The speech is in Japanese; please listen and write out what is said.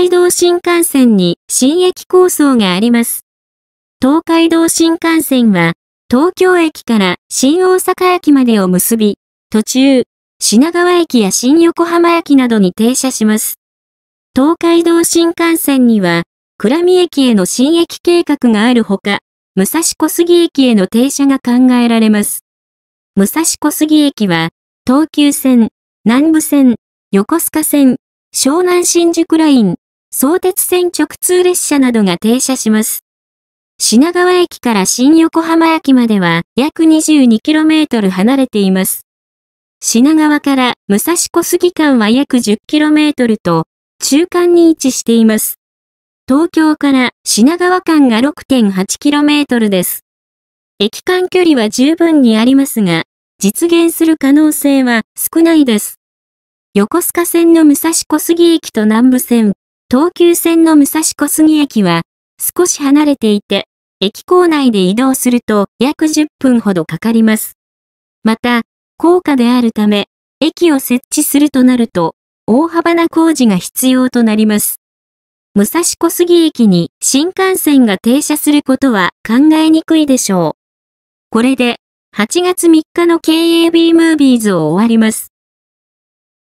海道新幹線に新駅構想があります。東海道新幹線は、東京駅から新大阪駅までを結び、途中、品川駅や新横浜駅などに停車します。東海道新幹線には、倉見駅への新駅計画があるほか、武蔵小杉駅への停車が考えられます。武蔵小杉駅は、東急線、南武線、横須賀線、湘南新宿ライン、相鉄線直通列車などが停車します。品川駅から新横浜駅までは約 22km 離れています。品川から武蔵小杉間は約 10km と中間に位置しています。東京から品川間が 6.8km です。駅間距離は十分にありますが、実現する可能性は少ないです。横須賀線の武蔵小杉駅と南部線、東急線の武蔵小杉駅は少し離れていて、駅構内で移動すると約10分ほどかかります。また、高架であるため、駅を設置するとなると、大幅な工事が必要となります。武蔵小杉駅に新幹線が停車することは考えにくいでしょう。これで、8月3日の KAB ムービーズを終わります。